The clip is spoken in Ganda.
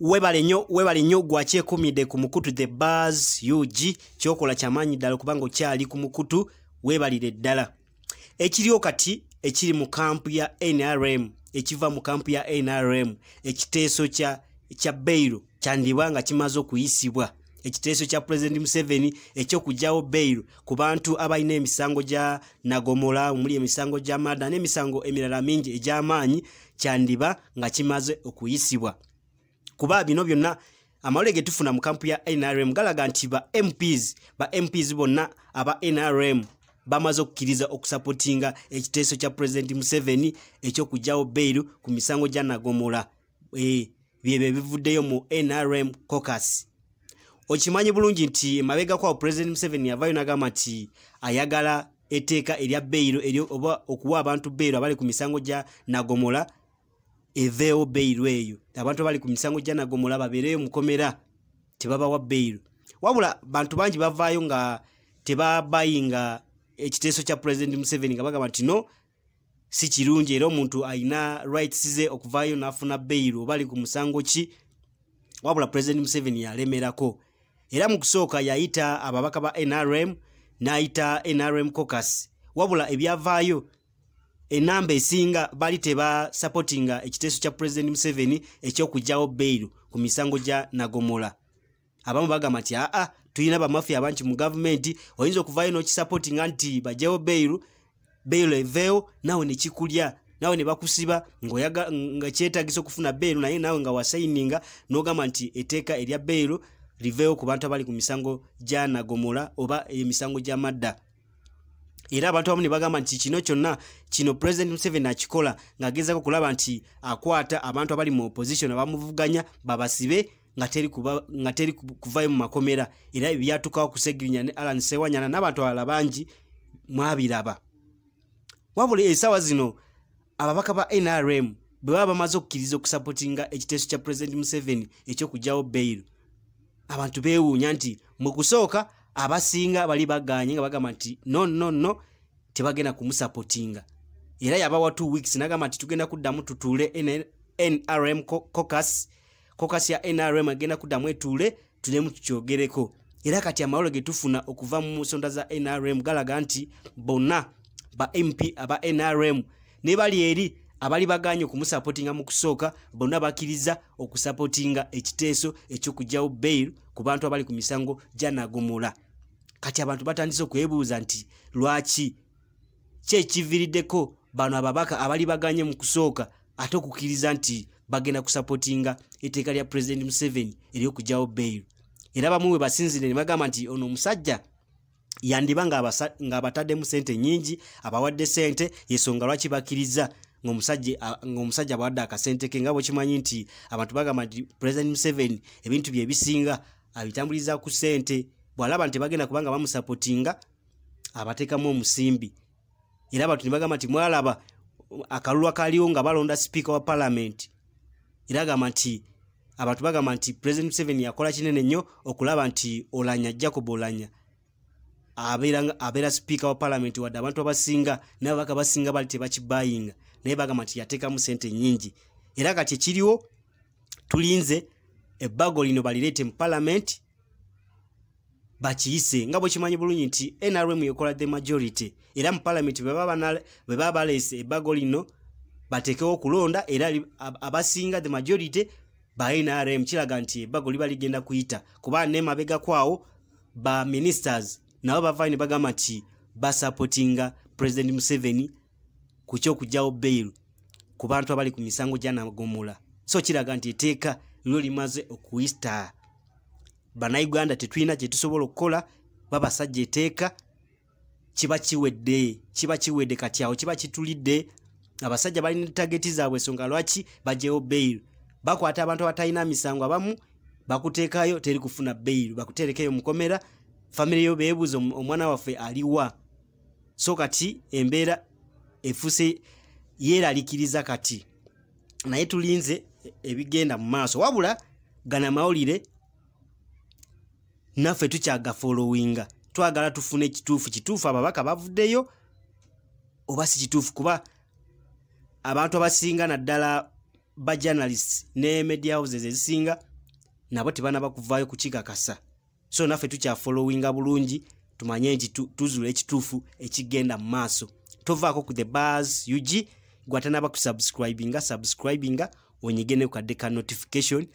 webale nyo webale nyo gwakyekumidde ku mukutu the bars ug kyokola kyamaanyi ddala okubanga okyali ku mukutu weebalire ddala ekiryo kati ekiri mu kampu ya nrm ekiva mu kampu ya nrm ekiteeso kya kya bairo kyandiba nga kimaze okuyisibwa ekiteeso kya pulezidenti museveni ekyokugyawo bairo ku bantu abalina emisango gya nagomola omuli emisango gya mada n'emisango emirala mingi egy'amaanyi kyandiba nga kimaze okuyisibwa kuba bino byonna amawule ge tufuna mu kampu ya nrm galaga nti ba mps ba mps bonna aba nrm bamaze okukkiriza okusapotinga ekiteeso kya pulezidenti museveni ekyokugjawo beiru ku misango gya nagomola e, byebyo bivuddeyo mu nrm cocas okimanyi bulungi nti emabegako awo pulezidenti museveni yavayo nagamba nti ayagala etteeka erya beiru oba okuwa abantu beiru abali ku misango gya nagomola eveewo bairu eyo abantu abali ku misango janagomola babeereyo mukomera tebabawa bairu wabula bantu bangi bavaayo nga tebabayinga ekiteeso kya pulezidenti museveni nga bagamba nti no si kirungi era omuntu ayina rights ze okuvaayo n'afuna bairu oba ali ku musango ki wabula pulezidenti museveni yalemerako era mu kusooka yayita ababaka ba nrm n'ayita nrm cocas wabula ebyavaayo enamba esinga baali tebasapotinga ekiteeso kya pulezidenti museveni ekyokugjawo beiru ku misango gya nagomola abamu bagamba nti aa tulina bamafia abangi mu gavumenti oyinza okuvayo n'okisapotinga nti bajjawo beiru beiru eveewo naawe nekikulya naawe ne bakusiba nga kyetagisa okufuna beiru naye naawe nga wasayininga nogamba nti etteeka erya beiru liveewo ku bantu abali ku misango gya nagomola oba emisango gya madda era abantu abamu ne bagamba nti kino kyonna kino president museveni akikola ng'agezako okulaba nti akwata abantu abali mu opposition abamuvuganya babasibe nga teri kuvayo mu makomera era ebyatukawo kusegirinya ne alan sewanyana n'abantu abalala bangi mwabiraba wabula esaawa zino ababaka ba nrm bwe baba bamaze okukkiriza okusapotinga ekiteeso kya president museveni ekyokugjawo bairu abantu beewuunya nti mwe kusooka abasinga bali baganye nga bagamba nti nonono tebagenda kumusapotinga era yabawa t weeks nagamba nti tugenda kuddamu tutuule nrm cocas cocas ya nrm agenda kuddamu etuule tulemu tukyogereko era kati amawolo getufuna okuva mu nsonda za nrm galaga nti bonna ba mp aba nrm ne bali eri abali baganye okumusapotinga mu kusooka bonna bakkiriza okusapotinga ekiteeso ekyokugyawo bair ku bantu abali ku misango gyanagomola kati abantu batandise okwebuuza nti lwaki kyekiviiriddeko bano ababaka abali baganye mu kusooka ate okukkiriza nti bagenda kusapotinga etteeka lya pulezidenti museveni eryokugyawo bairu era bamu we basinzire ne bagamba nti ono omusajja yandiba ng'abataddemu sente nyingi abawadde sente yesonga lwaki bakkiriza ngaomusajja abawadde akasente ke nga bwekimanyi nti abantu bagamba nti pulezidenti museveni ebintu byebisinga abitambuliza ku sente bwalaba nti bagenda kubanga bamusapotinga abateekamu omusimbi era abantu nebagamba nti mwalaba akalulu akaliwo nga balonda sipiika wa paalamenti era agamba nti abantu bagamba nti president seven yakola kinene nnyo okulaba nti olanya jacob olanya abeera sipiika wa paalamenti wadde abantu abasinga nababaka basinga bali tebakibayinga naye bagamba nti yateekamu sente nyingi era kati ekiriwo tulinze ebbago lino balireete mu paalamenti bakiyise nga bwekimanyi bulungi nti nrm ekola the majority era mu palamenti bwe baba baleese ebago lino bateekewo okulonda era abasinga the majority ba nrm kiraga nti ebago liba ligenda kuyita kuba nemabegakwawo ba ministers nabo bavayo ne bagamba nti basapotinga president museveni ku kyokugyawo bairu ku bantu abali ku misango gyanagomola so kiraga nti eteeka lyo limaze okuistar bannayuganda tetulina kye tusobola okukola babasajja eteeka kiba kiwedde kiba kiwedde kati awo kiba kitulidde abasajja balina tageti zaabwe ensonga lwaki bajewo bayiru bakwata abantu abatalina misango abamu bakuteekayo teri kufuna bayiru bakuterekeyo mukomera famire yo beebuuza omwana waffe aliwa so kati embeera efuuse yeeralikiriza kati naye tulinze ebigenda mu maaso wabula gana mawulire naffe tukyagafolowinga twagala tufune ekituufu kituufu ababaka bavuddeyo oba si kituufu kuba abantu abasinga naddala bajournalist ne media houses ezisinga nabo tebanaba kuvaayo kukigakasa so naffe tukyafolowinga bulungi tumanye nti tuzula ekituufu ekigenda mu maaso tovaako ku the bars ug gwatanaba kusubscribinga subscribinga onyige ne kukadde ka notification